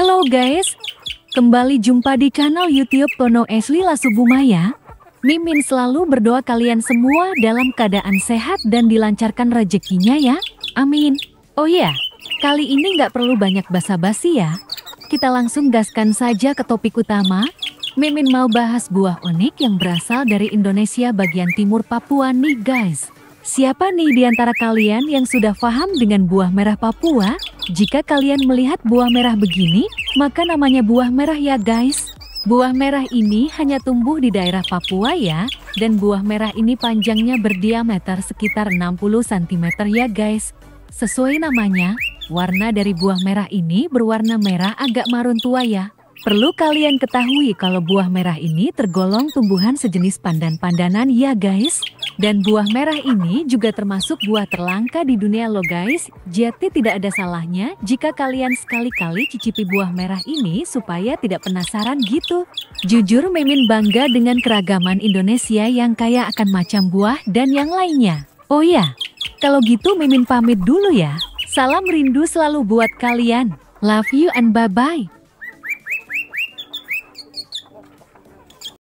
Halo guys, kembali jumpa di channel YouTube Tono Esli Lasubumaya. Mimin selalu berdoa kalian semua dalam keadaan sehat dan dilancarkan rezekinya ya. Amin. Oh iya, kali ini nggak perlu banyak basa-basi ya. Kita langsung gaskan saja ke topik utama. Mimin mau bahas buah unik yang berasal dari Indonesia bagian timur Papua nih guys. Siapa nih di antara kalian yang sudah paham dengan buah merah Papua? Jika kalian melihat buah merah begini, maka namanya buah merah ya guys. Buah merah ini hanya tumbuh di daerah Papua ya, dan buah merah ini panjangnya berdiameter sekitar 60 cm ya guys. Sesuai namanya, warna dari buah merah ini berwarna merah agak marun tua ya. Perlu kalian ketahui kalau buah merah ini tergolong tumbuhan sejenis pandan-pandanan ya guys. Dan buah merah ini juga termasuk buah terlangka di dunia lo guys. Jadi tidak ada salahnya jika kalian sekali-kali cicipi buah merah ini supaya tidak penasaran gitu. Jujur Memin bangga dengan keragaman Indonesia yang kaya akan macam buah dan yang lainnya. Oh ya, kalau gitu Mimin pamit dulu ya. Salam rindu selalu buat kalian. Love you and bye-bye.